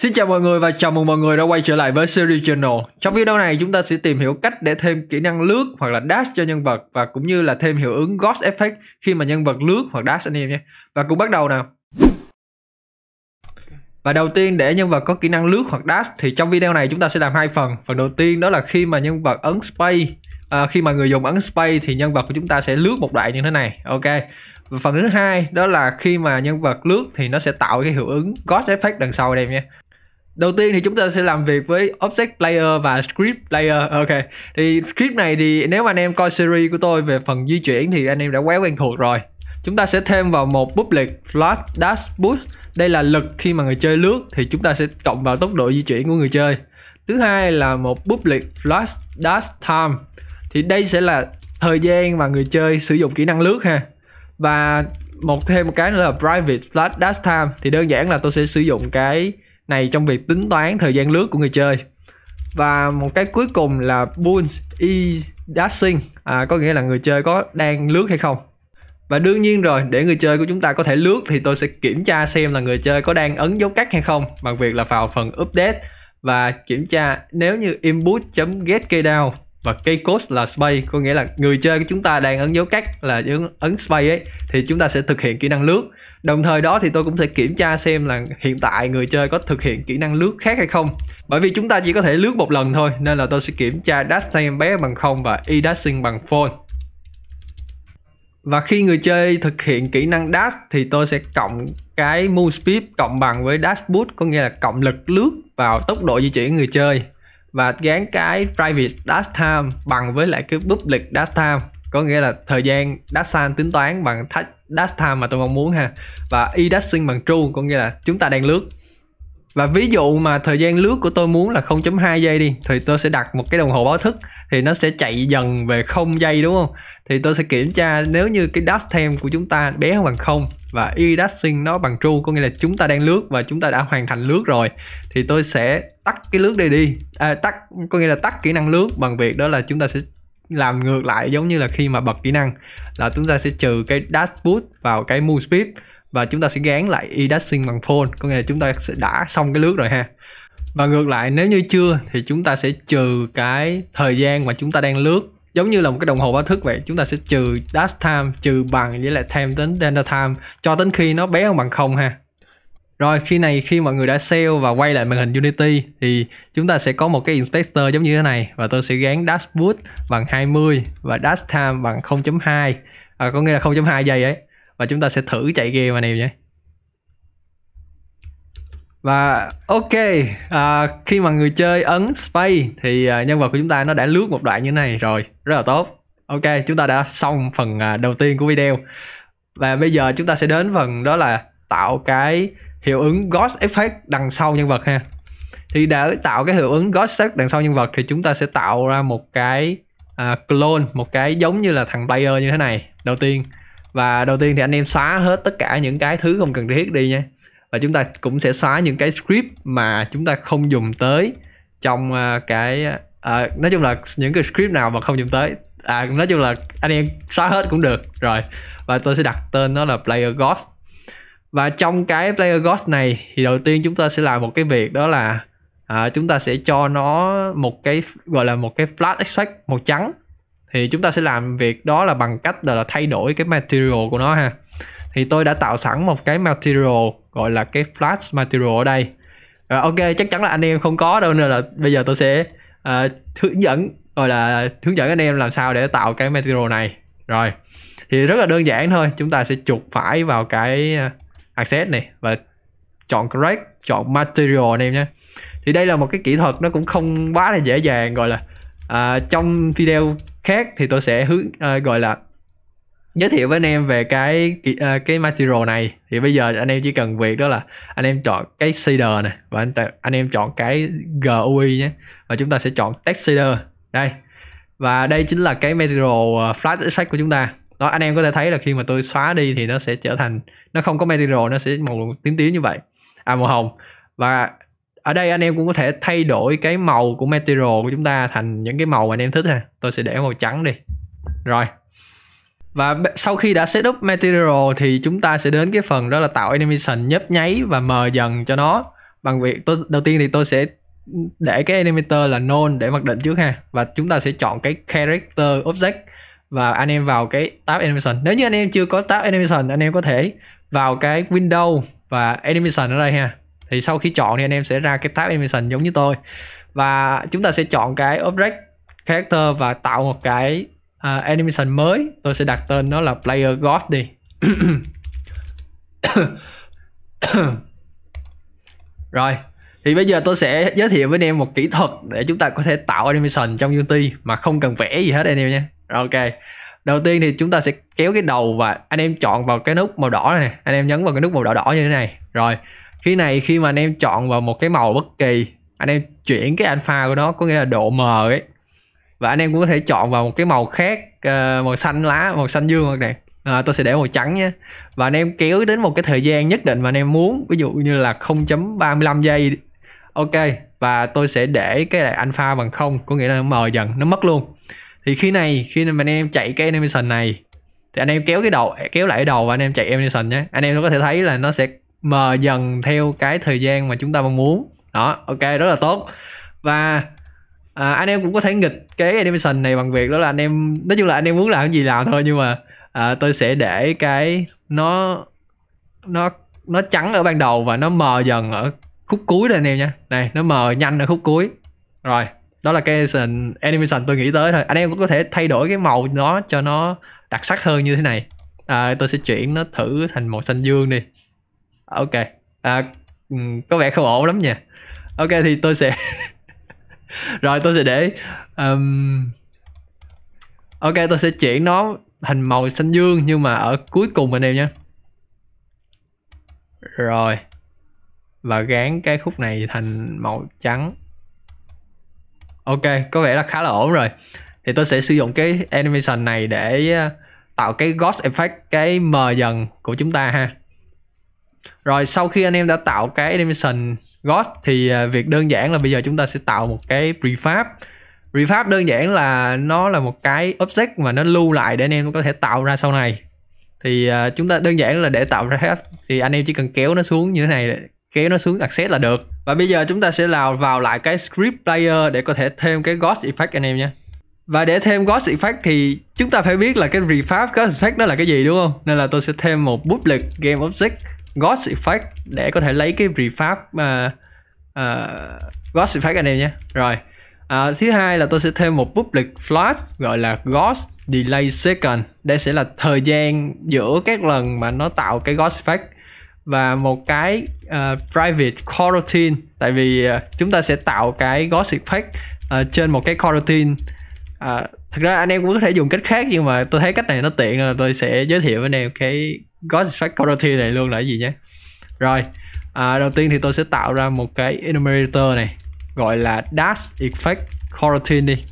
Xin chào mọi người và chào mừng mọi người đã quay trở lại với series channel. Trong video này chúng ta sẽ tìm hiểu cách để thêm kỹ năng lướt hoặc là dash cho nhân vật và cũng như là thêm hiệu ứng ghost effect khi mà nhân vật lướt hoặc dash anh em nhé. Và cùng bắt đầu nào. Và đầu tiên để nhân vật có kỹ năng lướt hoặc dash thì trong video này chúng ta sẽ làm hai phần. Phần đầu tiên đó là khi mà nhân vật ấn space à, khi mà người dùng ấn space thì nhân vật của chúng ta sẽ lướt một đoạn như thế này. Ok. Và phần thứ hai đó là khi mà nhân vật lướt thì nó sẽ tạo cái hiệu ứng ghost effect đằng sau đây em nha đầu tiên thì chúng ta sẽ làm việc với object layer và script layer, ok thì script này thì nếu mà anh em coi series của tôi về phần di chuyển thì anh em đã quá quen thuộc rồi chúng ta sẽ thêm vào một public float dash boost đây là lực khi mà người chơi lướt thì chúng ta sẽ cộng vào tốc độ di chuyển của người chơi thứ hai là một public float dash time thì đây sẽ là thời gian mà người chơi sử dụng kỹ năng lướt ha và một thêm một cái nữa là private flash dash time thì đơn giản là tôi sẽ sử dụng cái này trong việc tính toán thời gian lướt của người chơi và một cái cuối cùng là Bulls e dashing à, có nghĩa là người chơi có đang lướt hay không và đương nhiên rồi để người chơi của chúng ta có thể lướt thì tôi sẽ kiểm tra xem là người chơi có đang ấn dấu cắt hay không bằng việc là vào phần update và kiểm tra nếu như input.get keydown và cây code là space có nghĩa là người chơi của chúng ta đang ấn dấu cắt là ấn ấn space ấy thì chúng ta sẽ thực hiện kỹ năng lướt Đồng thời đó thì tôi cũng sẽ kiểm tra xem là hiện tại người chơi có thực hiện kỹ năng lướt khác hay không. Bởi vì chúng ta chỉ có thể lướt một lần thôi nên là tôi sẽ kiểm tra dash time em bé bằng không và e dashing bằng phone. Và khi người chơi thực hiện kỹ năng dash thì tôi sẽ cộng cái move speed cộng bằng với dash boost có nghĩa là cộng lực lướt vào tốc độ di chuyển người chơi và gán cái private dash time bằng với lại cái public dash time có nghĩa là thời gian dash time tính toán bằng dash time mà tôi mong muốn ha và e dashing bằng true có nghĩa là chúng ta đang lướt và ví dụ mà thời gian lướt của tôi muốn là 0.2 giây đi thì tôi sẽ đặt một cái đồng hồ báo thức thì nó sẽ chạy dần về 0 giây đúng không? Thì tôi sẽ kiểm tra nếu như cái dash time của chúng ta bé hơn bằng 0 và y e dashing nó bằng true có nghĩa là chúng ta đang lướt và chúng ta đã hoàn thành lướt rồi thì tôi sẽ tắt cái lướt đây đi. À, tắt có nghĩa là tắt kỹ năng lướt bằng việc đó là chúng ta sẽ làm ngược lại giống như là khi mà bật kỹ năng là chúng ta sẽ trừ cái dash boost vào cái move speed và chúng ta sẽ gán lại e-dashing bằng phone có nghĩa là chúng ta sẽ đã xong cái lướt rồi ha và ngược lại nếu như chưa thì chúng ta sẽ trừ cái thời gian mà chúng ta đang lướt giống như là một cái đồng hồ báo thức vậy chúng ta sẽ trừ dash time trừ bằng với lại time đến delta time cho đến khi nó bé hơn bằng không ha rồi khi này khi mọi người đã sale và quay lại màn hình Unity thì chúng ta sẽ có một cái inspector giống như thế này và tôi sẽ gắn dash boot bằng 20 và dash time bằng 0.2 à, có nghĩa là 0.2 giây ấy và chúng ta sẽ thử chạy game mà này nhé và ok à, khi mà người chơi ấn space thì à, nhân vật của chúng ta nó đã lướt một đoạn như thế này rồi rất là tốt ok chúng ta đã xong phần à, đầu tiên của video và bây giờ chúng ta sẽ đến phần đó là tạo cái hiệu ứng ghost effect đằng sau nhân vật ha thì để tạo cái hiệu ứng ghost effect đằng sau nhân vật thì chúng ta sẽ tạo ra một cái uh, clone một cái giống như là thằng player như thế này đầu tiên và đầu tiên thì anh em xóa hết tất cả những cái thứ không cần thiết đi nha và chúng ta cũng sẽ xóa những cái script mà chúng ta không dùng tới trong uh, cái uh, nói chung là những cái script nào mà không dùng tới à nói chung là anh em xóa hết cũng được rồi và tôi sẽ đặt tên nó là player ghost và trong cái player ghost này thì đầu tiên chúng ta sẽ làm một cái việc đó là à, chúng ta sẽ cho nó một cái gọi là một cái flat extract màu trắng thì chúng ta sẽ làm việc đó là bằng cách là thay đổi cái material của nó ha thì tôi đã tạo sẵn một cái material gọi là cái flat material ở đây rồi, ok chắc chắn là anh em không có đâu nên là bây giờ tôi sẽ uh, hướng dẫn gọi là hướng dẫn anh em làm sao để tạo cái material này rồi thì rất là đơn giản thôi chúng ta sẽ chuột phải vào cái à, access này và chọn correct chọn material anh em nhé thì đây là một cái kỹ thuật nó cũng không quá là dễ dàng gọi là à, trong video khác thì tôi sẽ hướng à, gọi là giới thiệu với anh em về cái à, cái material này thì bây giờ anh em chỉ cần việc đó là anh em chọn cái shader này và anh anh em chọn cái GUI nhé và chúng ta sẽ chọn text shader đây và đây chính là cái material à, flat effect của chúng ta đó anh em có thể thấy là khi mà tôi xóa đi thì nó sẽ trở thành nó không có material nó sẽ màu tím tím như vậy à màu hồng và ở đây anh em cũng có thể thay đổi cái màu của material của chúng ta thành những cái màu mà anh em thích ha tôi sẽ để màu trắng đi rồi và sau khi đã setup material thì chúng ta sẽ đến cái phần đó là tạo animation nhấp nháy và mờ dần cho nó bằng việc tôi đầu tiên thì tôi sẽ để cái animator là non để mặc định trước ha và chúng ta sẽ chọn cái character object và anh em vào cái tab animation nếu như anh em chưa có tab animation anh em có thể vào cái window và animation ở đây ha thì sau khi chọn thì anh em sẽ ra cái tab animation giống như tôi và chúng ta sẽ chọn cái object character và tạo một cái uh, animation mới tôi sẽ đặt tên nó là player god đi rồi thì bây giờ tôi sẽ giới thiệu với anh em một kỹ thuật để chúng ta có thể tạo animation trong Unity mà không cần vẽ gì hết anh em nhé. ok đầu tiên thì chúng ta sẽ kéo cái đầu và anh em chọn vào cái nút màu đỏ này, này anh em nhấn vào cái nút màu đỏ đỏ như thế này rồi khi này khi mà anh em chọn vào một cái màu bất kỳ anh em chuyển cái alpha của nó có nghĩa là độ mờ ấy và anh em cũng có thể chọn vào một cái màu khác ờ, màu xanh lá màu xanh dương hoặc này à, tôi sẽ để màu trắng nhé và anh em kéo đến một cái thời gian nhất định mà anh em muốn ví dụ như là 0.35 giây ok và tôi sẽ để cái alpha bằng không có nghĩa là nó mờ dần nó mất luôn thì khi này khi mà anh em chạy cái animation này thì anh em kéo cái đầu kéo lại cái đầu và anh em chạy animation nhé anh em có thể thấy là nó sẽ mờ dần theo cái thời gian mà chúng ta mong muốn đó ok rất là tốt và à, anh em cũng có thể nghịch cái animation này bằng việc đó là anh em nói chung là anh em muốn làm cái gì làm thôi nhưng mà à, tôi sẽ để cái nó nó nó trắng ở ban đầu và nó mờ dần ở khúc cuối đây anh em nha này nó mờ nhanh ở khúc cuối rồi đó là cái animation tôi nghĩ tới thôi anh em cũng có thể thay đổi cái màu nó cho nó đặc sắc hơn như thế này à, tôi sẽ chuyển nó thử thành màu xanh dương đi à, ok à, ừ, có vẻ không ổn lắm nha ok thì tôi sẽ rồi tôi sẽ để um... ok tôi sẽ chuyển nó thành màu xanh dương nhưng mà ở cuối cùng anh em nhé rồi và gán cái khúc này thành màu trắng ok có vẻ là khá là ổn rồi thì tôi sẽ sử dụng cái animation này để ờ, tạo cái ghost effect cái mờ dần của chúng ta ha rồi sau khi anh em đã tạo cái animation ghost thì ờ, việc đơn giản là bây giờ chúng ta sẽ tạo một cái prefab prefab đơn giản là nó là một cái object mà nó lưu lại để anh em có thể tạo ra sau này thì ờ, chúng ta đơn giản là để tạo ra hết thì anh em chỉ cần kéo nó xuống như thế này kéo nó xuống accept là được và bây giờ chúng ta sẽ lào vào lại cái script player để có thể thêm cái ghost effect anh em nhé và để thêm ghost effect thì chúng ta phải biết là cái refab ghost effect đó là cái gì đúng không nên là tôi sẽ thêm một public game object ghost effect để có thể lấy cái refab uh, à, uh, à, ghost effect anh em nhé rồi À, thứ hai là tôi sẽ thêm một public flash gọi là ghost delay second. Đây sẽ là thời gian giữa các lần mà nó tạo cái ghost effect và một cái uh, private coroutine tại vì uh, chúng ta sẽ tạo cái gossip pack uh, ờ, trên một cái coroutine uh, thực ra anh em cũng có thể dùng cách khác nhưng mà tôi thấy cách này nó tiện nên là tôi sẽ giới thiệu với anh em cái gossip pack coroutine này luôn là cái gì nhé rồi uh, đầu tiên thì tôi sẽ tạo ra một cái enumerator này gọi là dash effect coroutine đi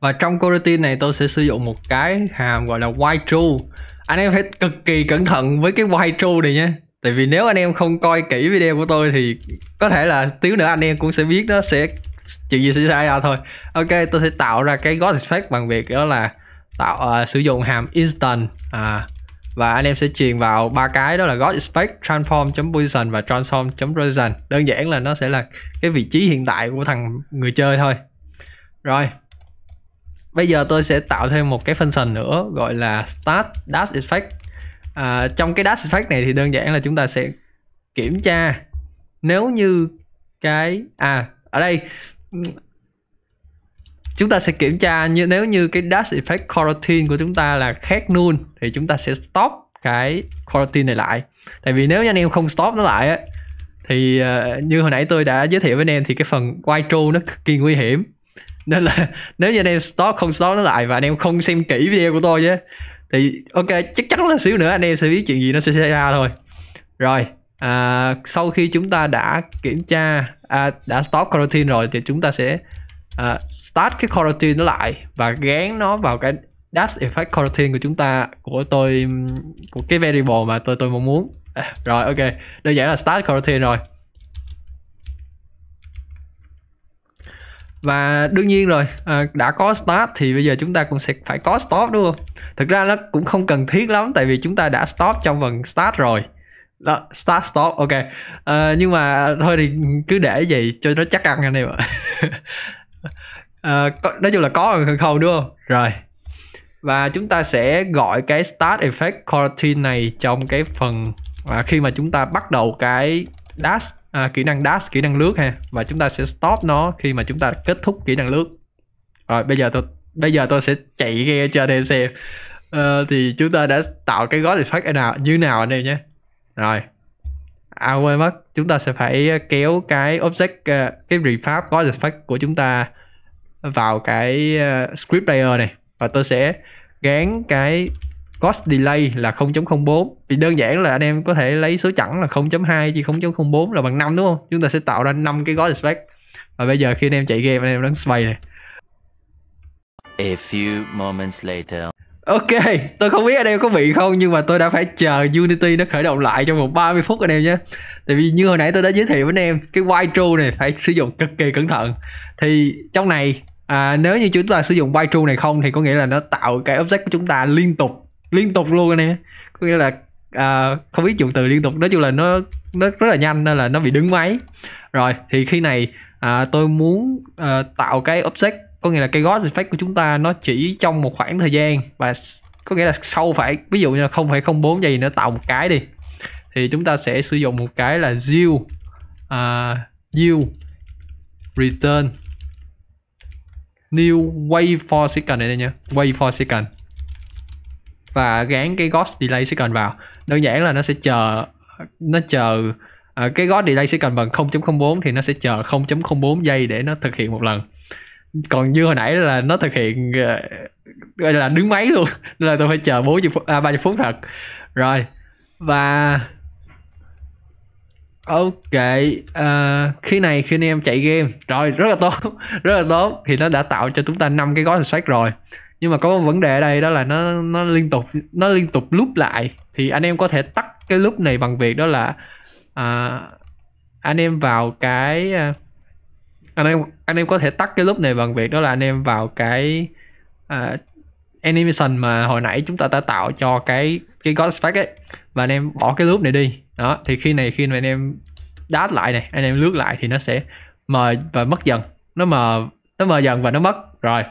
và trong coroutine này tôi sẽ sử dụng một cái hàm gọi là y true anh em phải cực kỳ cẩn thận với cái white true này nha tại vì nếu anh em không coi kỹ video của tôi thì có thể là tiếng nữa anh em cũng sẽ biết nó sẽ chuyện gì sẽ xảy ra thôi ok tôi sẽ tạo ra cái god effect bằng việc đó là tạo uh, sử dụng hàm instant à, và anh em sẽ truyền vào ba cái đó là god effect transform position và transform position đơn giản là nó sẽ là cái vị trí hiện tại của thằng người chơi thôi rồi bây giờ tôi sẽ tạo thêm một cái function nữa gọi là start dash effect à, trong cái dash effect này thì đơn giản là chúng ta sẽ kiểm tra nếu như cái à ở đây chúng ta sẽ kiểm tra như nếu như cái dash effect coroutine của chúng ta là khác null thì chúng ta sẽ stop cái coroutine này lại tại vì nếu như anh em không stop nó lại á thì uh, như hồi nãy tôi đã giới thiệu với anh em thì cái phần quay tru nó cực kỳ nguy hiểm nên là nếu như anh em stop không stop nó lại và anh em không xem kỹ video của tôi nhé thì ok chắc chắn là xíu nữa anh em sẽ biết chuyện gì nó sẽ xảy ra thôi rồi à, sau khi chúng ta đã kiểm tra à, đã stop quarantine rồi thì chúng ta sẽ à, start cái quarantine nó lại và gán nó vào cái dash effect quarantine của chúng ta của tôi của cái variable mà tôi tôi mong muốn à, rồi ok đơn giản là start quarantine rồi và đương nhiên rồi à, đã có start thì bây giờ chúng ta cũng sẽ phải có stop đúng không thực ra nó cũng không cần thiết lắm tại vì chúng ta đã stop trong phần start rồi đó, start stop ok à, nhưng mà thôi thì cứ để vậy cho nó chắc ăn anh em ạ à, nói chung là có hơn không đúng không rồi và chúng ta sẽ gọi cái start effect quarantine này trong cái phần à, khi mà chúng ta bắt đầu cái dash à, kỹ năng dash kỹ năng lướt ha và chúng ta sẽ stop nó khi mà chúng ta kết thúc kỹ năng lướt rồi bây giờ tôi bây giờ tôi sẽ chạy ghe cho anh em xem ờ, thì chúng ta đã tạo cái gói effect nào như nào anh em nhé rồi à quên mất chúng ta sẽ phải kéo cái object ờ, cái refab gói effect của chúng ta vào cái ờ, script layer này và tôi sẽ gán cái cost delay là 0.04 Vì đơn giản là anh em có thể lấy số chẵn là 0.2 chia 0.04 là bằng 5 đúng không chúng ta sẽ tạo ra 5 cái cost spec và bây giờ khi anh em chạy game anh em đánh sway này A few moments later. Ok, tôi không biết anh em có bị không nhưng mà tôi đã phải chờ Unity nó khởi động lại trong vòng 30 phút anh em nhé. Tại vì như hồi nãy tôi đã giới thiệu với anh em cái y true này phải sử dụng cực kỳ cẩn thận. Thì trong này à, nếu như chúng ta sử dụng y true này không thì có nghĩa là nó tạo cái object của chúng ta liên tục liên tục luôn anh em có nghĩa là à, không biết dùng từ liên tục nói chung là nó nó rất là nhanh nên là nó bị đứng máy rồi thì khi này à, tôi muốn à, tạo cái object có nghĩa là cái ghost effect của chúng ta nó chỉ trong một khoảng thời gian và có nghĩa là sau phải ví dụ như là không phải không bốn giây nữa tạo một cái đi thì chúng ta sẽ sử dụng một cái là yield uh, à, yield return new wait for second này nha wait for second và gán cái ghost delay sẽ cần vào đơn giản là nó sẽ chờ nó chờ uh, cái ghost delay sẽ cần bằng 0.04 thì nó sẽ chờ 0.04 giây để nó thực hiện một lần còn như hồi nãy là nó thực hiện ờ, gọi uh, là đứng máy luôn là tôi phải chờ bốn phút à 30 phút thật rồi và ok uh, khi này khi anh em chạy game rồi rất là tốt rất là tốt thì nó đã tạo cho chúng ta năm cái gói extract rồi nhưng mà có vấn đề ở đây đó là nó nó liên tục nó liên tục lúp lại thì anh em có thể tắt cái lúp này bằng việc đó là à, anh em vào cái à, anh em anh em có thể tắt cái lúp này bằng việc đó là anh em vào cái à, animation mà hồi nãy chúng ta đã tạo cho cái cái ghost Spec ấy và anh em bỏ cái lúp này đi đó thì khi này khi mà anh em đát lại này anh em lướt lại thì nó sẽ mờ và mất dần nó mờ nó mờ dần và nó mất rồi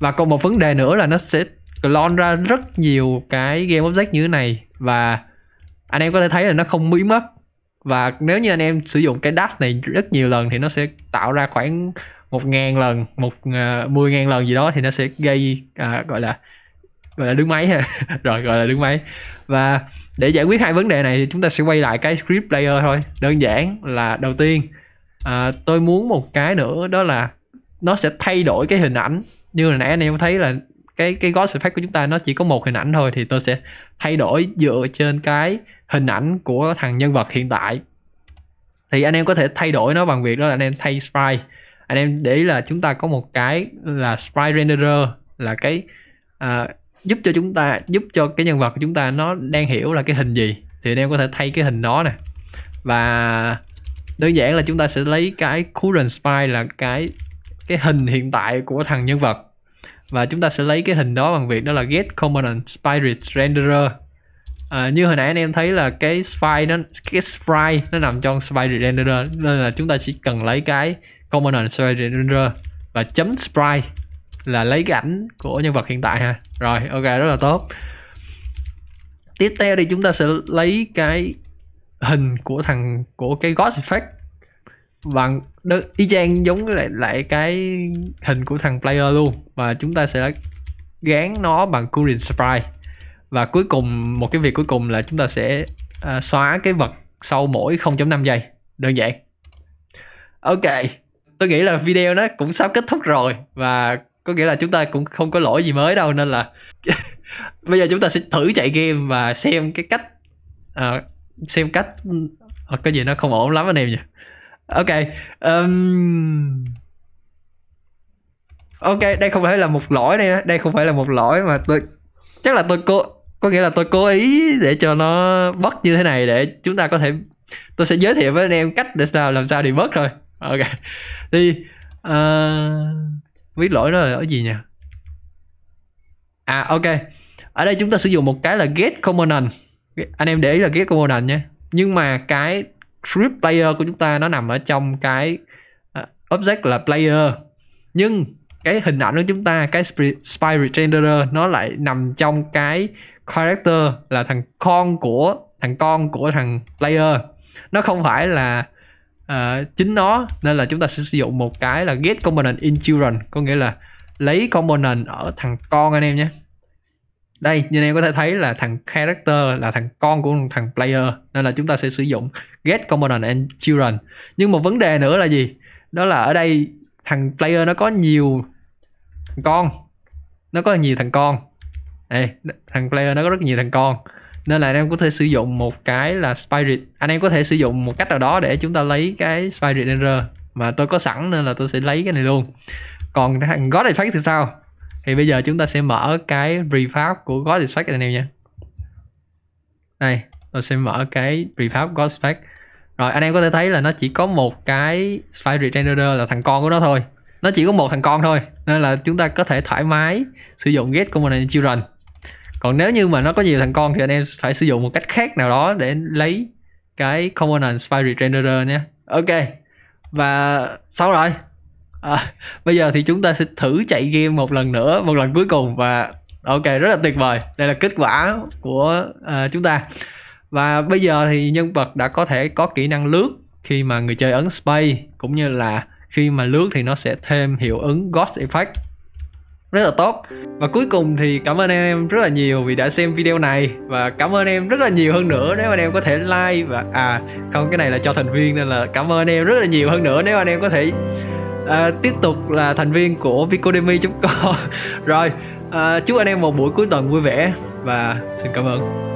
và còn một vấn đề nữa là nó sẽ clone ra rất nhiều cái game object như thế này và anh em có thể thấy là nó không bí mất và nếu như anh em sử dụng cái dash này rất nhiều lần thì nó sẽ tạo ra khoảng một ngàn lần một ờ, mười ngàn lần gì đó thì nó sẽ gây à, gọi là gọi là đứng máy ha rồi gọi là đứng máy và để giải quyết hai vấn đề này thì chúng ta sẽ quay lại cái script player thôi đơn giản là đầu tiên à, tôi muốn một cái nữa đó là nó sẽ thay đổi cái hình ảnh như là nãy anh em thấy là cái cái gói effect của chúng ta nó chỉ có một hình ảnh thôi thì tôi sẽ thay đổi dựa trên cái hình ảnh của thằng nhân vật hiện tại thì anh em có thể thay đổi nó bằng việc đó là anh em thay sprite anh em để ý là chúng ta có một cái là sprite renderer là cái à, giúp cho chúng ta giúp cho cái nhân vật của chúng ta nó đang hiểu là cái hình gì thì anh em có thể thay cái hình nó nè và đơn giản là chúng ta sẽ lấy cái current sprite là cái cái hình hiện tại của thằng nhân vật và chúng ta sẽ lấy cái hình đó bằng việc đó là get component spirit renderer à, như hồi nãy anh em thấy là cái sprite nó cái sprite nó nằm trong spirit renderer nên là chúng ta chỉ cần lấy cái component spirit renderer và chấm sprite là lấy cái ảnh của nhân vật hiện tại ha rồi ok rất là tốt tiếp theo thì chúng ta sẽ lấy cái hình của thằng của cái ghost effect bằng đó, y chang giống lại lại cái hình của thằng player luôn và chúng ta sẽ gán nó bằng Curin Sprite và cuối cùng một cái việc cuối cùng là chúng ta sẽ uh, xóa cái vật sau mỗi 0.5 giây đơn giản ok tôi nghĩ là video nó cũng sắp kết thúc rồi và có nghĩa là chúng ta cũng không có lỗi gì mới đâu nên là bây giờ chúng ta sẽ thử chạy game và xem cái cách uh, xem cách uh, à, cái gì nó không ổn lắm anh em nhỉ ok um... ok đây không phải là một lỗi đây đây không phải là một lỗi mà tôi chắc là tôi cố có nghĩa là tôi cố ý để cho nó bất như thế này để chúng ta có thể tôi sẽ giới thiệu với anh em cách để sao làm sao để bớt rồi ok thì uh, ờ, viết lỗi đó là ở gì nhỉ à ok ở đây chúng ta sử dụng một cái là get component anh em để ý là get component nhé nhưng mà cái script player của chúng ta nó nằm ở trong cái à, object là player nhưng cái hình ảnh của chúng ta cái spirit renderer nó lại nằm trong cái character là thằng con của thằng con của thằng player nó không phải là uh, chính nó nên là chúng ta sẽ sử dụng một cái là get component in children có nghĩa là lấy component ở thằng con anh em nhé đây như em có thể thấy là thằng character là thằng con của thằng player nên là chúng ta sẽ sử dụng get component and children nhưng một vấn đề nữa là gì đó là ở đây thằng player nó có nhiều con nó có nhiều thằng con Ê, thằng player nó có rất nhiều thằng con nên là anh em có thể sử dụng một cái là spirit anh em có thể sử dụng một cách nào đó để chúng ta lấy cái spirit error mà tôi có sẵn nên là tôi sẽ lấy cái này luôn còn thằng god effect thì sao thì bây giờ chúng ta sẽ mở cái prefab của God Effect anh em nha đây tôi sẽ mở cái prefab God Effect rồi anh em có thể thấy là nó chỉ có một cái Spirit Renderer là thằng con của nó thôi nó chỉ có một thằng con thôi nên là chúng ta có thể thoải mái sử dụng get của mình children còn nếu như mà nó có nhiều thằng con thì anh em phải sử dụng một cách khác nào đó để lấy cái component spirit renderer nhé ok và xong rồi à, bây giờ thì chúng ta sẽ thử chạy game một lần nữa một lần cuối cùng và ok rất là tuyệt vời đây là kết quả của uh, chúng ta và bây giờ thì nhân vật đã có thể có kỹ năng lướt khi mà người chơi ấn space cũng như là khi mà lướt thì nó sẽ thêm hiệu ứng ghost effect rất là tốt và cuối cùng thì cảm ơn anh em rất là nhiều vì đã xem video này và cảm ơn em rất là nhiều hơn nữa nếu anh em có thể like và à không cái này là cho thành viên nên là cảm ơn em rất là nhiều hơn nữa nếu anh em có thể à, tiếp tục là thành viên của vicodemy.com rồi à, chúc anh em một buổi cuối tuần vui vẻ và xin cảm ơn